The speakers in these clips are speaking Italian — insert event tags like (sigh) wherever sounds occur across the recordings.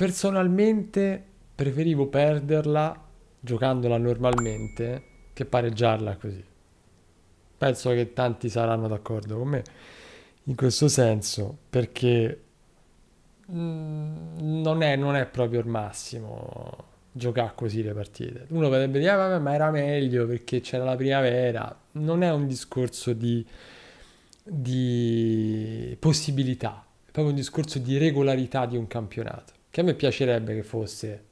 Personalmente preferivo perderla giocandola normalmente che pareggiarla così. Penso che tanti saranno d'accordo con me in questo senso perché mm, non è, non è proprio il massimo giocare così le partite. Uno potrebbe dire, ah, vabbè, ma era meglio perché c'era la primavera. Non è un discorso di, di possibilità, è proprio un discorso di regolarità di un campionato che a me piacerebbe che fosse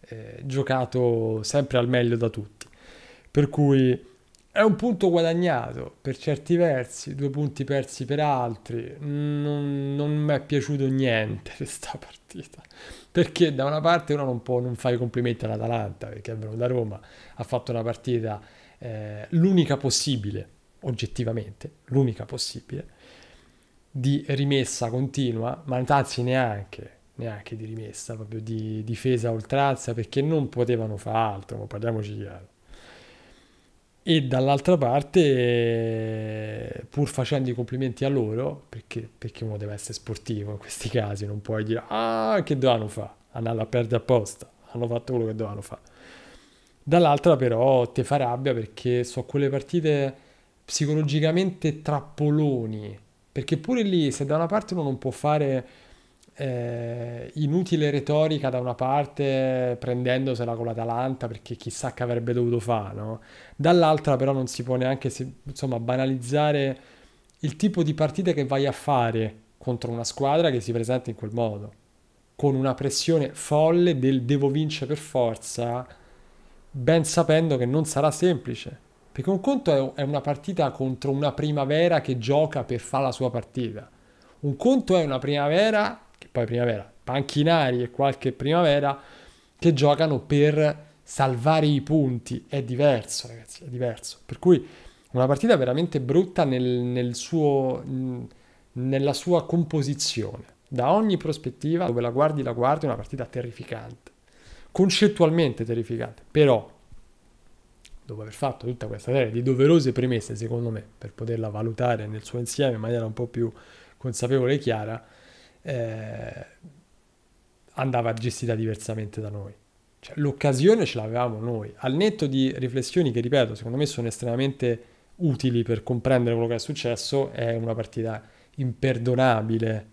eh, giocato sempre al meglio da tutti. Per cui è un punto guadagnato per certi versi, due punti persi per altri. Non, non mi è piaciuto niente (laughs) questa partita. Perché da una parte uno non può non fare complimenti all'Atalanta, perché è venuto da Roma, ha fatto una partita eh, l'unica possibile, oggettivamente, l'unica possibile, di rimessa continua, ma anzi neanche, neanche di rimessa, proprio di difesa oltrazza, perché non potevano fare altro, ma parliamoci chiaro. E dall'altra parte, pur facendo i complimenti a loro, perché, perché uno deve essere sportivo in questi casi, non puoi dire, ah, che dovevano fare? Andando a perdere apposta, hanno fatto quello che dovevano fare. Dall'altra però te fa rabbia perché so quelle partite psicologicamente trappoloni, perché pure lì se da una parte uno non può fare eh, inutile retorica da una parte prendendosela con l'Atalanta perché chissà che avrebbe dovuto fare, no? dall'altra però non si può neanche se, insomma, banalizzare il tipo di partita che vai a fare contro una squadra che si presenta in quel modo, con una pressione folle del devo vincere per forza, ben sapendo che non sarà semplice. Perché un conto è una partita contro una primavera che gioca per fare la sua partita. Un conto è una primavera che poi primavera, panchinari e qualche primavera che giocano per salvare i punti. È diverso, ragazzi, è diverso. Per cui una partita veramente brutta nel, nel suo, nella sua composizione. Da ogni prospettiva, dove la guardi, la guardi, è una partita terrificante. Concettualmente terrificante, però dopo aver fatto tutta questa serie di doverose premesse, secondo me, per poterla valutare nel suo insieme in maniera un po' più consapevole e chiara, eh, andava gestita diversamente da noi. Cioè, l'occasione ce l'avevamo noi, al netto di riflessioni che, ripeto, secondo me sono estremamente utili per comprendere quello che è successo, è una partita imperdonabile.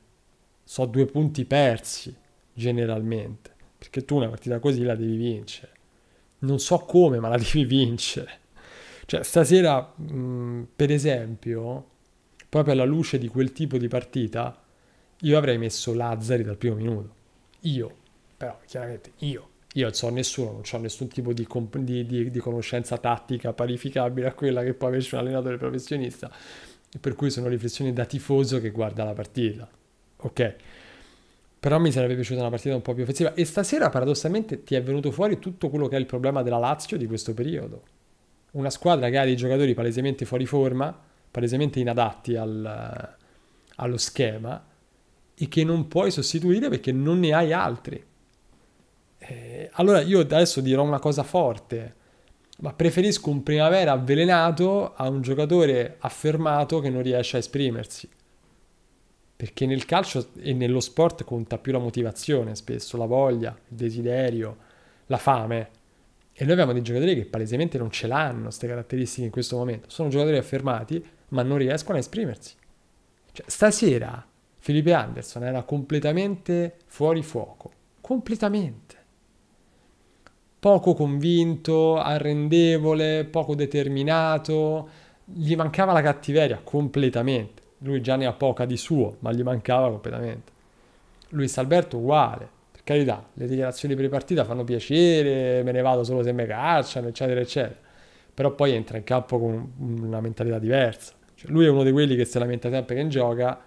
So due punti persi, generalmente, perché tu una partita così la devi vincere. Non so come, ma la (laughs) devi vincere. Cioè, stasera, mh, per esempio, proprio alla luce di quel tipo di partita, io avrei messo Lazzari dal primo minuto. Io, però, chiaramente io. Io non so nessuno, non ho nessun tipo di, comp- di, di, di, conoscenza tattica parificabile a quella che può averci un allenatore professionista. Per cui sono riflessioni da tifoso che guarda la partita. Ok. Però mi sarebbe piaciuta una partita un po' più offensiva. E stasera, paradossalmente, ti è venuto fuori tutto quello che è il problema della Lazio di questo periodo. Una squadra che ha dei giocatori palesemente fuori forma, palesemente inadatti al, allo schema, e che non puoi sostituire perché non ne hai altri. Eh, allora io adesso dirò una cosa forte, ma preferisco un primavera avvelenato a un giocatore affermato che non riesce a esprimersi. Perché nel calcio e nello sport conta più la motivazione, spesso la voglia, il desiderio, la fame. E noi abbiamo dei giocatori che palesemente non ce l'hanno queste caratteristiche in questo momento. Sono giocatori affermati, ma non riescono a esprimersi. Cioè, stasera Felipe Anderson era completamente fuori fuoco, completamente. Poco convinto, arrendevole, poco determinato, gli mancava la cattiveria completamente. Lui già ne ha poca di suo, ma gli mancava completamente. Luis Alberto uguale, per carità, le dichiarazioni pre-partita fanno piacere, me ne vado solo se mi cacciano, eccetera, eccetera. Però poi entra in campo con una mentalità diversa. Cioè, lui è uno di quelli che si lamenta sempre che gioca,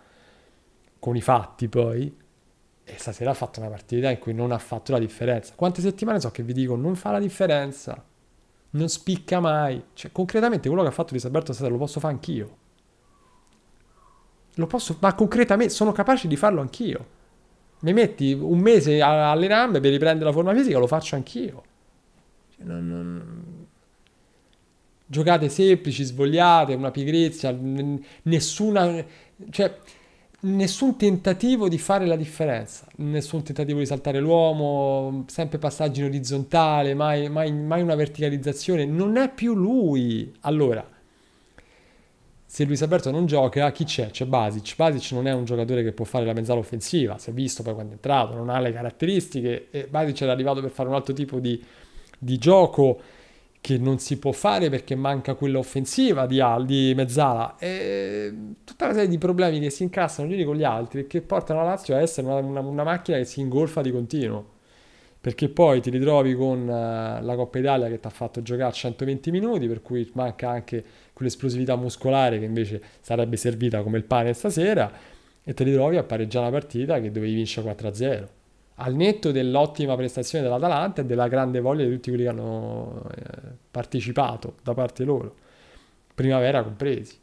con i fatti poi, e stasera ha fatto una partita in cui non ha fatto la differenza. Quante settimane so che vi dico non fa la differenza, non spicca mai. Cioè, concretamente quello che ha fatto Di stasera lo posso fare anch'io. Lo posso, ma concretamente sono capace di farlo anch'io. Mi metti un mese alle rampe per riprendere la forma fisica, lo faccio anch'io. Cioè, non, non... Giocate semplici, svogliate, una pigrizia, n- nessuna... Cioè, nessun tentativo di fare la differenza, nessun tentativo di saltare l'uomo, sempre passaggi in orizzontale, mai, mai, mai una verticalizzazione, non è più lui. Allora, se Luis Alberto non gioca, chi c'è? C'è Basic. Basic non è un giocatore che può fare la mezzala offensiva, si è visto poi quando è entrato, non ha le caratteristiche, e Basic era arrivato per fare un altro tipo di, di gioco che non si può fare perché manca quella offensiva di, Al, di Mezzala e tutta una serie di problemi che si incassano gli uni con gli altri e che portano la Lazio a essere una, una, una macchina che si ingolfa di continuo perché poi ti ritrovi con eh, la Coppa Italia che ti ha fatto giocare 120 minuti, per cui manca anche quell'esplosività muscolare che invece sarebbe servita come il pane stasera, e ti ritrovi a pareggiare una partita che dovevi vincere 4-0 al netto dell'ottima prestazione dell'Atalanta e della grande voglia di tutti quelli che hanno eh, partecipato da parte loro, primavera compresi.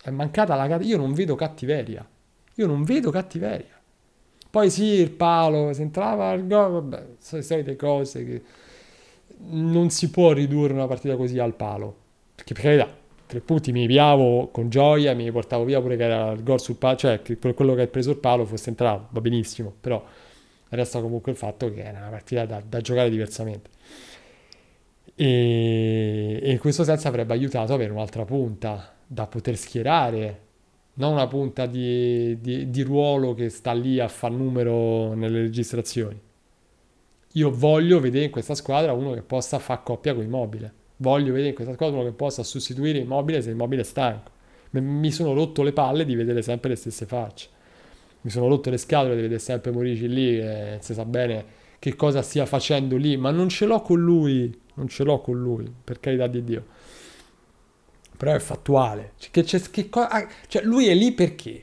È mancata la cattiveria. Io non vedo cattiveria. Io non vedo cattiveria. Poi sì, il palo, se entrava il gol, vabbè, sono le solite cose che non si può ridurre una partita così al palo. Perché per carità, tre punti mi piavo con gioia, mi portavo via pure che era il gol sul palo, cioè che quello che ha preso il palo fosse entrato, va benissimo, però resta comunque il fatto che era una partita da, da giocare diversamente. E, e, in questo senso avrebbe aiutato avere un'altra punta da poter schierare, non una punta di, di, di ruolo che sta lì a far numero nelle registrazioni. Io voglio vedere in questa squadra uno che possa far coppia con Immobile. Voglio vedere in questa squadra uno che possa sostituire Immobile se Immobile è stanco. Mi sono rotto le palle di vedere sempre le stesse facce mi sono rotto le scatole di vedere sempre Morici lì e non si sa bene che cosa stia facendo lì, ma non ce l'ho con lui, non ce l'ho con lui, per carità di Dio. Però è fattuale. Cioè, che, c'è, che co- ah, cioè lui è lì perché?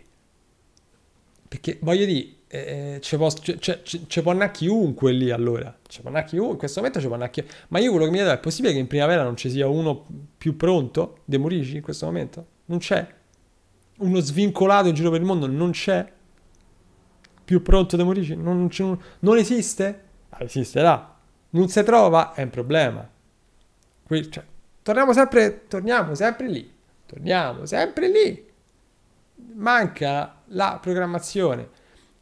Perché voglio dire, eh, eh ci può, cioè, cioè, può andare chiunque lì allora. Ci può andare chiunque, in questo momento ci può andare chiunque. Ma io quello che mi chiedo è possibile che in primavera non ci sia uno più pronto De Morici in questo momento? Non c'è. Uno svincolato in giro per il mondo non c'è più pronto di Morici non, non, non esiste? Ah, esisterà. Non si trova? È un problema. Qui, cioè, torniamo, sempre, torniamo sempre lì. Torniamo sempre lì. Manca la programmazione.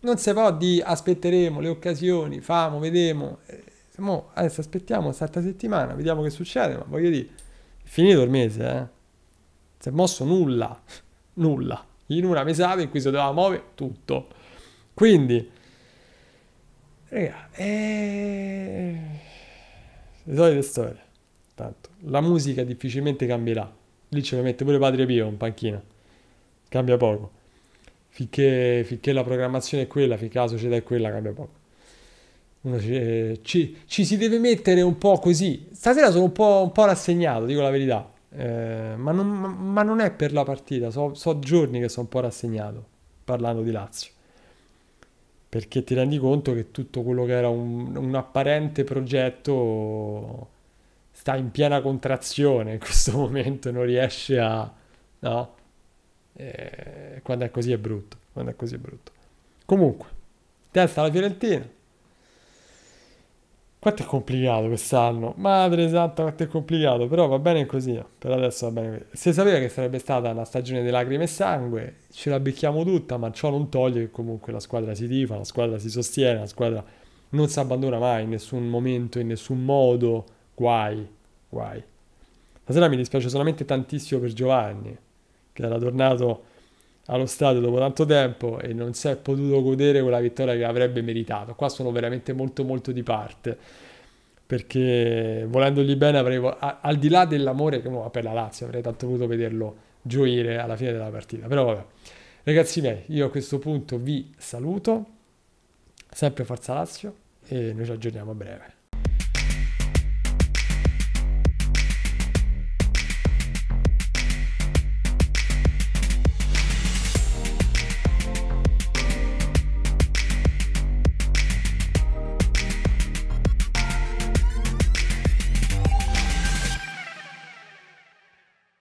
Non si può di aspetteremo le occasioni, famo, vedremo. Eh, mo, adesso aspettiamo questa settimana, vediamo che succede, ma voglio dire, è finito il mese, eh. Si è mosso nulla, (laughs) nulla. In una mesata in cui si doveva muovere tutto. Quindi, raga, è... Eh, Le solite storie. Tanto, la musica difficilmente cambierà. Lì ce lo mette pure Padre Pio in panchina. Cambia poco. Finché, finché la programmazione è quella, finché la società è quella, cambia poco. Ci, ci, ci, si deve mettere un po' così. Stasera sono un po', un po rassegnato, dico la verità. Eh, ma, non, ma, non, è per la partita, so, so giorni che sono un po' rassegnato parlando di Lazio perché ti rendi conto che tutto quello che era un, un apparente progetto sta in piena contrazione in questo (laughs) momento, non riesce a... No? E quando è così è brutto, quando è così è brutto. Comunque, testa alla Fiorentina, quanto è complicato quest'anno? Madre santa, quanto è complicato, però va bene così, per adesso va bene così. Se sapeva che sarebbe stata una stagione di lacrime e sangue, ce la becchiamo tutta, ma ciò non toglie che comunque la squadra si tifa, la squadra si sostiene, la squadra non si abbandona mai in nessun momento, in nessun modo, guai, guai. Stasera mi dispiace solamente tantissimo per Giovanni, che era tornato allo stadio dopo tanto tempo e non si è potuto godere quella vittoria che avrebbe meritato. Qua sono veramente molto molto di parte perché volendogli bene avrei, al di là dell'amore che uno per la Lazio, avrei tanto voluto vederlo gioire alla fine della partita. Però vabbè. Ragazzi miei, io a questo punto vi saluto. Sempre Forza Lazio e noi ci aggiorniamo a breve.